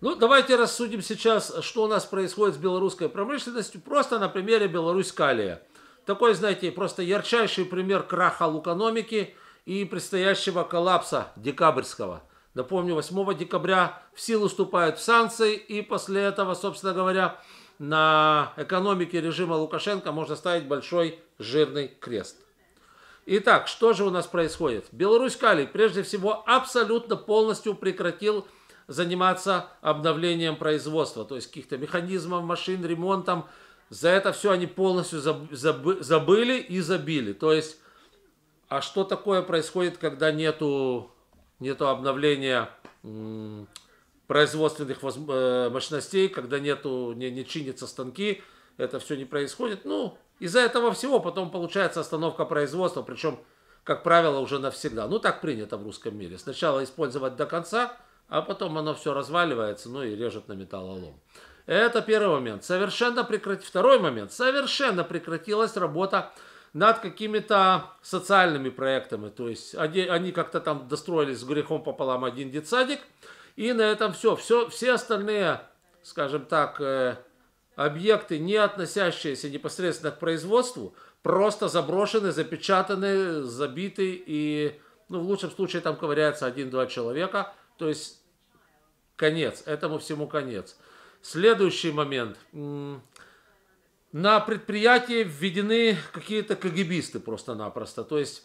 Ну, давайте рассудим сейчас, что у нас происходит с белорусской промышленностью, просто на примере Беларусь-Калия. Такой, знаете, просто ярчайший пример краха лукономики и предстоящего коллапса декабрьского. Напомню, 8 декабря в силу вступают в санкции, и после этого, собственно говоря, на экономике режима Лукашенко можно ставить большой жирный крест. Итак, что же у нас происходит? Беларусь Калий прежде всего абсолютно полностью прекратил заниматься обновлением производства, то есть каких-то механизмов, машин, ремонтом. За это все они полностью забыли и забили. То есть, а что такое происходит, когда нету, нету обновления производственных э, мощностей, когда нету, не, не чинятся станки, это все не происходит. Ну, из-за этого всего потом получается остановка производства, причем, как правило, уже навсегда. Ну, так принято в русском мире. Сначала использовать до конца – а потом оно все разваливается, ну и режет на металлолом. Это первый момент. Совершенно прекрат... Второй момент. Совершенно прекратилась работа над какими-то социальными проектами. То есть они, они как-то там достроились с грехом пополам один детсадик. И на этом все. все все остальные, скажем так, э, объекты, не относящиеся непосредственно к производству, просто заброшены, запечатаны, забиты. И ну, в лучшем случае там ковыряется один-два человека. То есть конец, этому всему конец. Следующий момент. На предприятии введены какие-то КГБисты просто-напросто. То есть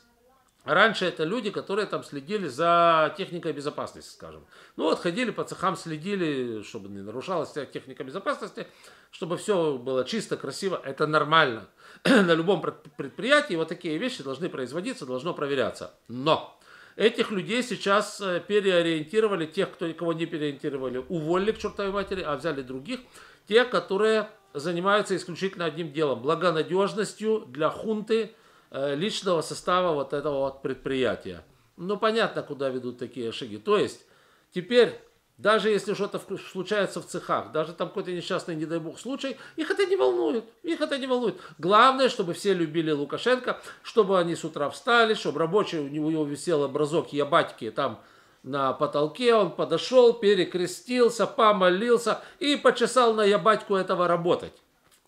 Раньше это люди, которые там следили за техникой безопасности, скажем. Ну вот ходили по цехам, следили, чтобы не нарушалась техника безопасности, чтобы все было чисто, красиво. Это нормально. На любом предприятии вот такие вещи должны производиться, должно проверяться. Но Этих людей сейчас э, переориентировали, тех, кто, кого не переориентировали, уволили к чертовой матери, а взяли других, те, которые занимаются исключительно одним делом, благонадежностью для хунты э, личного состава вот этого вот предприятия. Ну, понятно, куда ведут такие шаги. То есть, теперь даже если что-то случается в цехах, даже там какой-то несчастный, не дай бог, случай, их это не волнует, их это не волнует. Главное, чтобы все любили Лукашенко, чтобы они с утра встали, чтобы рабочий, у него висел образок ябатьки там на потолке, он подошел, перекрестился, помолился и почесал на ябатьку этого работать.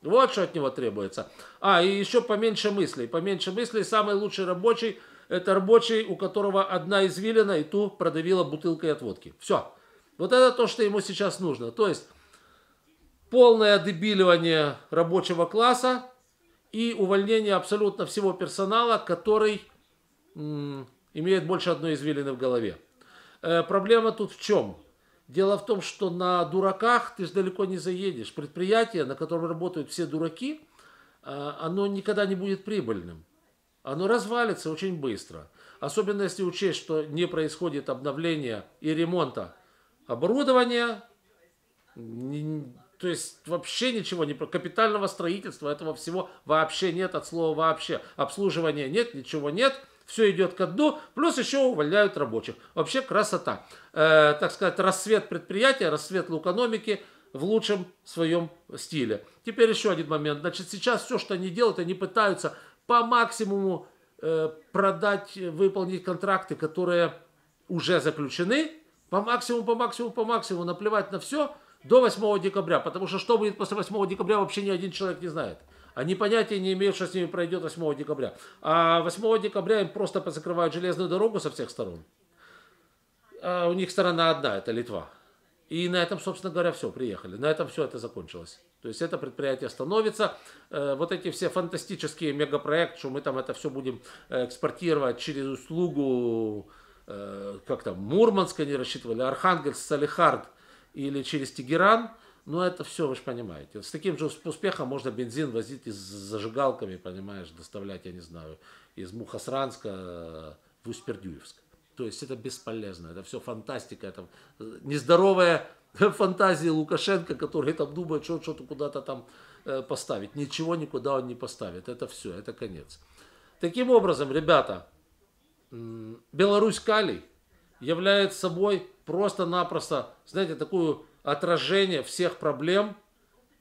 Вот что от него требуется. А, и еще поменьше мыслей. Поменьше мыслей. Самый лучший рабочий – это рабочий, у которого одна извилина, и ту продавила бутылкой от водки. Все. Вот это то, что ему сейчас нужно. То есть полное дебиливание рабочего класса и увольнение абсолютно всего персонала, который м, имеет больше одной извилины в голове. Э, проблема тут в чем? Дело в том, что на дураках ты же далеко не заедешь. Предприятие, на котором работают все дураки, э, оно никогда не будет прибыльным. Оно развалится очень быстро. Особенно если учесть, что не происходит обновления и ремонта оборудования, не, то есть вообще ничего, не, капитального строительства, этого всего вообще нет от слова вообще. Обслуживания нет, ничего нет, все идет ко дну, плюс еще увольняют рабочих. Вообще красота. Э, так сказать, рассвет предприятия, рассвет лукономики в лучшем своем стиле. Теперь еще один момент. Значит, сейчас все, что они делают, они пытаются по максимуму э, продать, выполнить контракты, которые уже заключены, по максимуму, по максимуму, по максимуму, наплевать на все до 8 декабря. Потому что что будет после 8 декабря, вообще ни один человек не знает. Они понятия не имеют, что с ними пройдет 8 декабря. А 8 декабря им просто позакрывают железную дорогу со всех сторон. А у них сторона одна, это Литва. И на этом, собственно говоря, все, приехали. На этом все это закончилось. То есть это предприятие становится. Э, вот эти все фантастические мегапроекты, что мы там это все будем э, экспортировать через услугу Э, как там, Мурманск они рассчитывали, Архангельск, Салихард или через Тегеран, ну это все, вы же понимаете. С таким же успехом можно бензин возить из зажигалками, понимаешь, доставлять, я не знаю, из Мухосранска э, в усть То есть это бесполезно, это все фантастика, это э, нездоровая фантазии Лукашенко, который там думает, что что-то куда-то там поставить. Ничего никуда он не поставит. Это все, это конец. Таким образом, ребята, Беларусь Калий является собой просто-напросто, знаете, такое отражение всех проблем,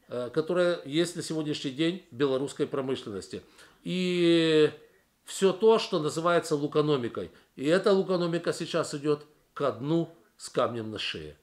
э, которые есть на сегодняшний день белорусской промышленности. И все то, что называется луканомикой, И эта луканомика сейчас идет ко дну с камнем на шее.